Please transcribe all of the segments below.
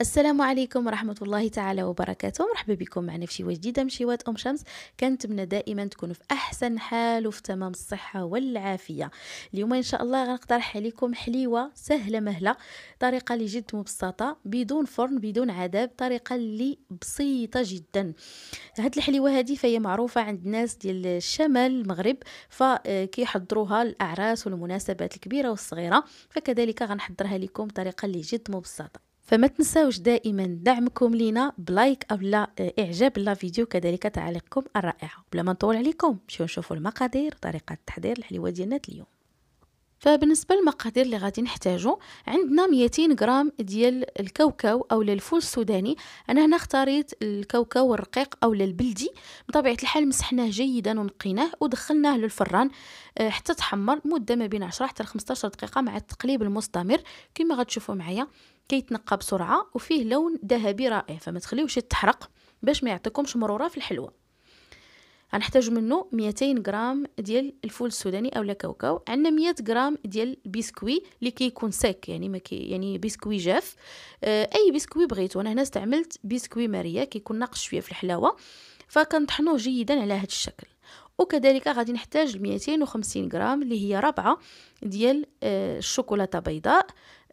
السلام عليكم ورحمة الله تعالى وبركاته مرحبا بكم معنا في شوات جديدة من شيوات أم شمس كنتمنى دائما تكونوا في أحسن حال وفي تمام الصحة والعافية اليوم إن شاء الله غنقترح عليكم حليوة سهلة مهلة طريقة اللي جد مبسطة بدون فرن بدون عذاب طريقة اللي بسيطة جدا هاد الحليوة هذه فهي معروفة عند الناس ديال الشمال المغرب فكيحضروها آه، الأعراس والمناسبات الكبيرة والصغيرة فكذلك غنحضرها لكم بطريقة اللي جد مبسطة فما تنساوش دائما دعمكم لينا بلايك او لا آه، اعجاب لا فيديو كذلك تعليقكم الرائعه بلا ما نطول عليكم مشيو نشوفوا المقادير طريقه تحضير الحلوى ديالنا اليوم فبالنسبه للمقادير اللي غادي نحتاجو عندنا 200 غرام ديال الكاوكاو او الفول السوداني انا هنا اختاريت الكاوكاو الرقيق او البلدي بطبيعه الحال مسحناه جيدا ونقيناه ودخلناه للفران آه، حتى تحمر مده ما بين 10 حتى 15 دقيقه مع التقليب المستمر كما غتشوفوا معايا كيتنقى بسرعه وفيه لون ذهبي رائع فما تخليوش يتحرق باش ما يعطيكمش مروره في الحلوه غنحتاج منه 200 غرام ديال الفول السوداني اولا كاوكاو عندنا 100 غرام ديال البسكوي اللي كيكون سيك يعني ما كي يعني بسكوي جاف آه اي بسكوي بغيتو انا هنا استعملت بسكوي ماريا كيكون ناقص شويه في الحلاوه فكنطحنوه جيدا على هذا الشكل وكذلك غادي نحتاج 250 غرام اللي هي ربعه ديال آه، الشوكولاته بيضاء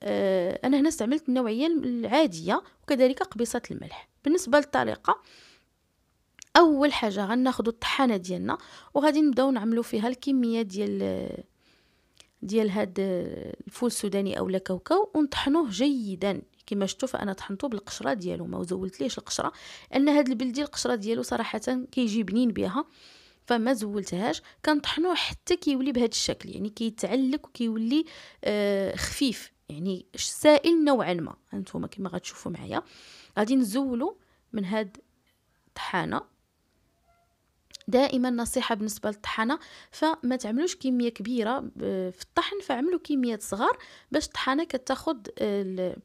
آه، انا هنا استعملت النوعيه العاديه وكذلك قبيصه الملح بالنسبه للطريقه اول حاجه غناخذوا الطحانه ديالنا وغادي نبداو نعملو فيها الكميه ديال ديال هاد الفول السوداني اولا كاوكاو ونطحنوه جيدا كما شفتوا فانا طحنته بالقشره ديالو ما زولتليش القشره لان هاد البلدي القشره ديالو صراحه كيجي بنين بها فما زولتهاش كنطحنوه حتى كيولي بهذا الشكل يعني كيتعلق وكيولي آه خفيف يعني سائل نوعا ما انتم كما غتشوفوا معايا غادي نزولو من هاد الطحانه دائما نصيحة بالنسبة للطحنة فما تعملوش كمية كبيرة آه، في الطحن فعملوا كمية صغار باش الطحنة كتاخد آه،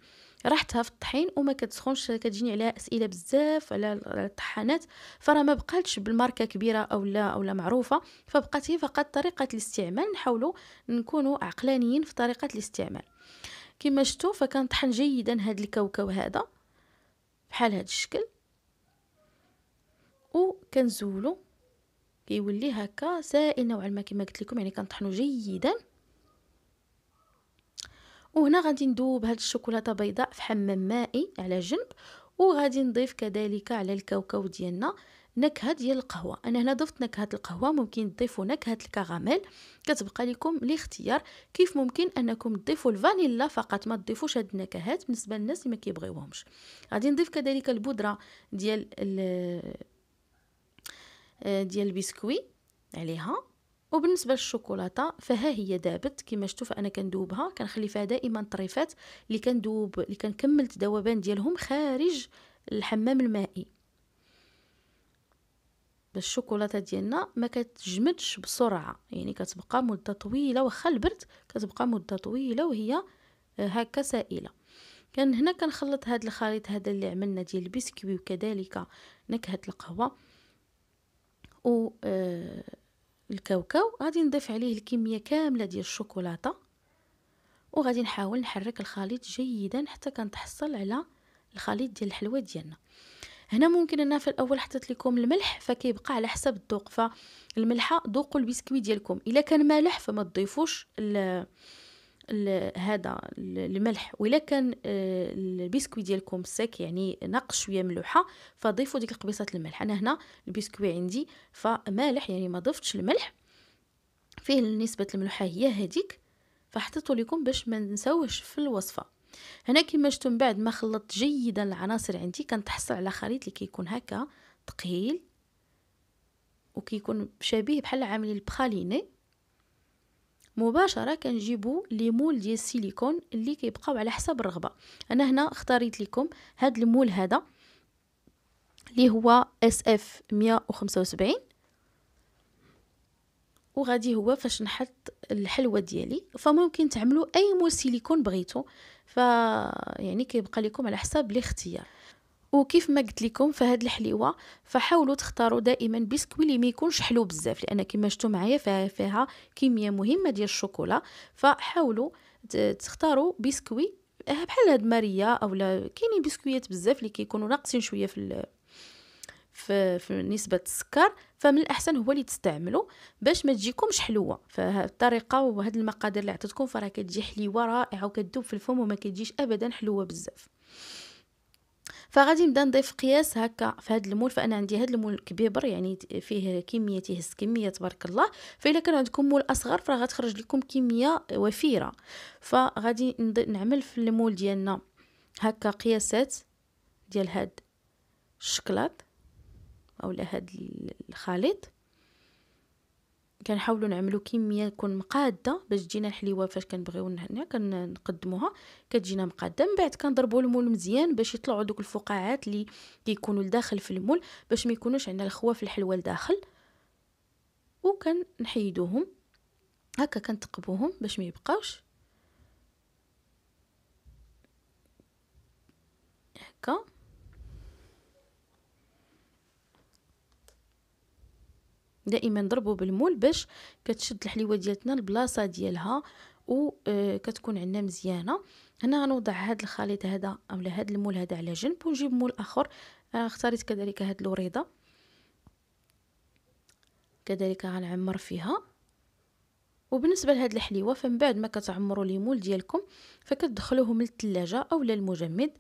راحتها في الطحين وما كتسخنش كتجيني عليها اسئله بزاف على الطحانات فراه ما بقاتش بالماركه كبيره او لا او لا معروفه فبقات هي فقط طريقه الاستعمال نحاولوا نكونوا عقلانيين في طريقه الاستعمال كما شفتوا فكان طحن جيدا هذا الكوكو هذا بحال هذا الشكل وكنزولوا كيولي هكا سائل نوعا ما كما قلت لكم يعني كنطحنو جيدا وهنا غادي ندوب هاد الشوكولاته بيضاء في حمام مائي على جنب وغادي نضيف كذلك على الكاوكاو ديالنا نكهه ديال القهوه انا هنا ضفت نكهه القهوه ممكن تضيفوا نكهه الكراميل كتبقى لكم الاختيار كيف ممكن انكم تضيفوا الفانيلا فقط ما تضيفوش هاد النكهات بالنسبه للناس اللي ما كيبغيوهمش غادي نضيف كذلك البودره ديال آه، ديال البسكوي عليها وبالنسبه للشوكولاته فها هي دابت كما شفتوا فانا كندوبها كنخلي فيها دائما طريفات اللي كندوب اللي كنكمل الذوبان ديالهم خارج الحمام المائي باش الشوكولاته ديالنا ما كتجمدش بسرعه يعني كتبقى مده طويله واخا البرد كتبقى مده طويله وهي آه، هكا سائله كان هنا كنخلط هذا الخليط هذا اللي عملنا ديال البسكوي وكذلك نكهه القهوه و آه، الكاوكاو غادي نضيف عليه الكميه كامله ديال الشوكولاته وغادي نحاول نحرك الخليط جيدا حتى كنتحصل على الخليط ديال الحلوى ديالنا هنا ممكن انا في الاول حطيت لكم الملح فكيبقى على حسب الذوق فالملحه ذوقوا البسكويت ديالكم الا كان مالح فما تضيفوش هذا الملح وإلا كان آه، البسكوي ديالكم سيك يعني ناقص شويه ملوحه فضيفوا ديك قبيصه الملح انا هنا البسكوي عندي فمالح يعني ما ضفتش الملح فيه نسبه الملوحه هي هذيك فحطيتو لكم باش ما نساوش في الوصفه هنا كما شفتوا بعد ما خلطت جيدا العناصر عندي كنتحصل على خليط اللي كيكون هكا ثقيل وكيكون شبيه بحال عامل البخاليني مباشره كنجيبوا لي مول ديال السيليكون اللي كيبقاو على حسب الرغبه انا هنا اختاريت لكم هاد المول هذا اللي هو اس اف 175 وغادي هو فاش نحط الحلوه ديالي فممكن تعملوا اي مول سيليكون بغيتو ف يعني كيبقى لكم على حساب الاختيار وكيف ما قلت لكم فهاد الحليوه فحاولوا تختاروا دائما بسكوي اللي ما يكونش حلو بزاف لان كما شفتوا معايا فيها كميه مهمه ديال الشوكولا فحاولوا تختاروا بسكوي اه، بحال هاد ماريا اولا كاينين بسكويات بزاف اللي كيكونوا ناقصين شويه في في, في نسبه السكر فمن الاحسن هو اللي تستعملو باش ما تجيكمش حلوه فهاد الطريقه وهاد المقادير اللي عطيتكم فراه كتجي حليوه رائعه وكتذوب في الفم وما كتجيش ابدا حلوه بزاف فغادي نبدا نضيف قياس هكا في هذا المول فانا عندي هذا المول كبيبر يعني فيه كميه تيهز كميه تبارك الله فإلا كان عندكم مول اصغر فراه غتخرج لكم كميه وفيره فغادي نعمل في المول ديالنا هكا قياسات ديال هاد الشكلاط اولا هاد الخليط كنحاولوا نعملوا كميه تكون مقاده باش تجينا الحليوه فاش كنبغيو هنا كنقدموها كتجينا مقاده من بعد كنضربوا المول مزيان باش يطلعوا دوك الفقاعات اللي كيكونوا لداخل في المول باش ما يكونوش عندنا الخوا في الحلوه لداخل وكنحيدوهم هكا كنتقبوهم باش ما يبقاوش هكا دائما نضربو بالمول باش كتشد الحليوه ديالتنا البلاصه ديالها آه، كتكون عندنا مزيانه هنا غنوضع هذا الخليط هذا اولا هذا المول هذا على جنب ونجيب مول اخر انا اختاريت كذلك هذه الوريضه كذلك غنعمر فيها وبالنسبه لهاد الحليوه فمن بعد ما كتعمروا مول ديالكم فكتدخلوهم للثلاجه اولا المجمد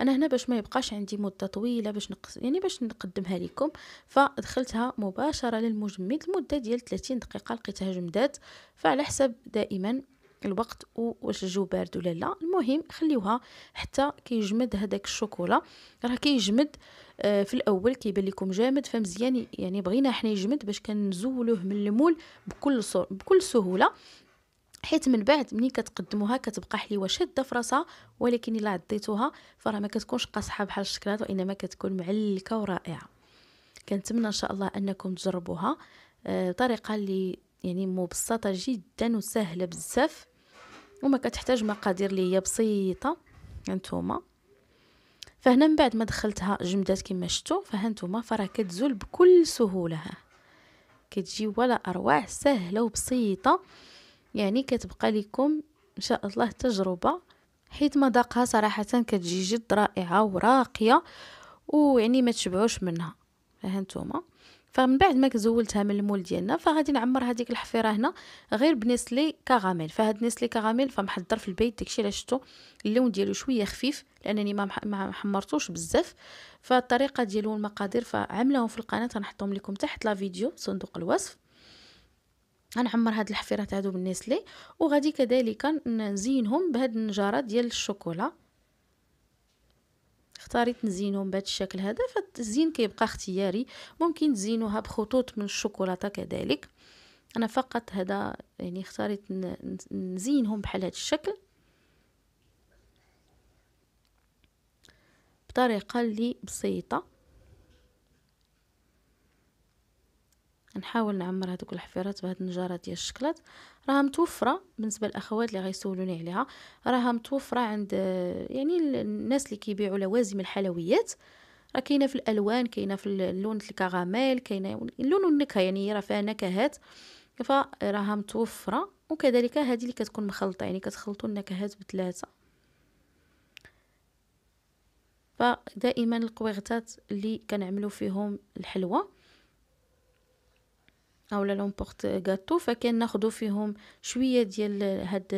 انا هنا باش ما يبقاش عندي مده طويله باش نقص يعني باش نقدمها لكم فدخلتها مباشره للمجمد المده ديال 30 دقيقه لقيتها جمدات فعلى حسب دائما الوقت واش الجو بارد ولا لا المهم خليوها حتى كيجمد هذاك الشوكولا راه كيجمد آه في الاول كيبان لكم جامد فمزيان يعني بغينا حنا يجمد باش كنزولوه من المول بكل بكل سهوله حيت من بعد ملي كتقدموها كتبقى حليوه شاده في راسها ولكن الا عضيتوها فراه ما كتكونش قاصحه بحال الشكلاط وانما كتكون معلكه ورائعه كنتمنى ان شاء الله انكم تجربوها آه، طريقه اللي يعني مبسطه جدا وسهله بزاف وما كتحتاج مقادير اللي هي بسيطه هانتوما فهنا من بعد ما دخلتها جمدات كما شفتوا فهانتوما فراه كتزول بكل سهوله كتجي ولا اروع سهله وبسيطه يعني كتبقى لكم ان شاء الله تجربه حيت مذاقها صراحه كتجي جد رائعه وراقيه ويعني ما تشبعوش منها ها نتوما فمن بعد ما زولتها من المول ديالنا فغادي نعمر هذيك الحفيره هنا غير بنسلي كغاميل فهاد نسلي كغاميل فمحضر في البيت داكشي اللي شفتو اللون ديالو شويه خفيف لانني ما ما حمرتوش بزاف فالطريقه ديالو والمقادير فعملهم في القناه غنحطهم لكم تحت لا فيديو صندوق الوصف غنعمر هاد الحفيرات هادو بالنسلي وغادي كذلك نزينهم بهاد النجارة ديال الشوكولا اختاريت نزينهم بهذا الشكل هذا فالزين كيبقى اختياري ممكن تزينوها بخطوط من الشوكولاته كذلك انا فقط هذا يعني اختاريت نزينهم بحال هذا الشكل بطريقه اللي بسيطه نحاول نعمر هذوك الحفيرات بهاد النجاره ديال الشكلاط راها متوفره بالنسبه للاخوات اللي غيسولوني عليها راها متوفره عند آه، يعني الناس اللي كيبيعوا لوازم الحلويات راه كاينه في الالوان كاينه في اللون الكراميل كاينه اللون والنكهه يعني راه فيها نكهات فراها متوفره وكذلك هذه اللي كتكون مخلطه يعني كتخلطوا النكهات بثلاثه فدائما القويغتات اللي كنعملو فيهم الحلوى او لومبورت غاتو فكان ناخذ فيهم شويه ديال هاد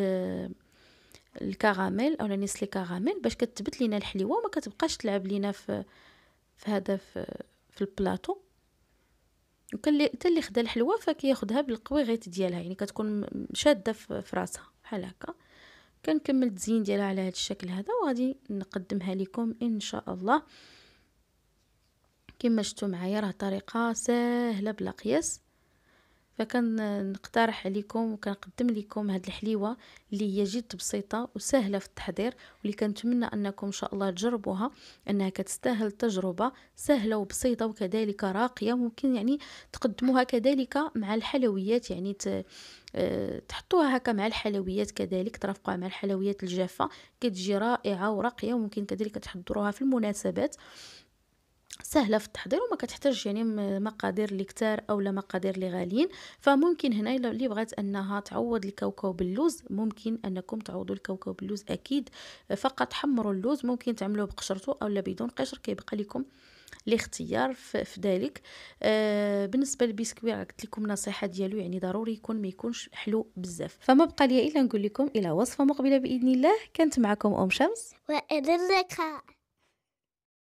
الكراميل او نسلي كراميل باش كتبت لينا الحليوه وما كتبقاش تلعب لينا في في هذا في, في البلاطو وكان اللي حتى اللي خدا الحلوه فكياخدها بالقويغيت ديالها يعني كتكون شاده في راسها بحال هكا كنكمل التزيين ديالها على هذا الشكل هذا وغادي نقدمها لكم ان شاء الله كما شفتوا معايا راه طريقه سهله بلا قياس فكنقترح عليكم وكنقدم لكم هاد الحليوه اللي هي جد بسيطه وسهله في التحضير واللي كنتمنى انكم ان شاء الله تجربوها انها كتستاهل التجربه سهله وبسيطه وكذلك راقيه ممكن يعني تقدموها كذلك مع الحلويات يعني ت... آه، تحطوها هكا مع الحلويات كذلك ترافقوها مع الحلويات الجافه كتجي رائعه وراقيه وممكن كذلك تحضروها في المناسبات سهله في التحضير وما كتحتاج يعني مقادير اللي كتار اولا مقادير اللي غاليين فممكن هنا اللي بغات انها تعوض الكاوكاو باللوز ممكن انكم تعوضوا الكاوكاو باللوز اكيد فقط حمروا اللوز ممكن تعملوه بقشرته اولا بدون قشر كيبقى لكم الاختيار في ذلك آه بالنسبه للبسكوي راه قلت لكم النصيحه ديالو يعني ضروري يكون ما يكونش حلو بزاف فما بقى لي الا نقول لكم الى وصفه مقبله باذن الله كانت معكم ام شمس وإذن اللقاء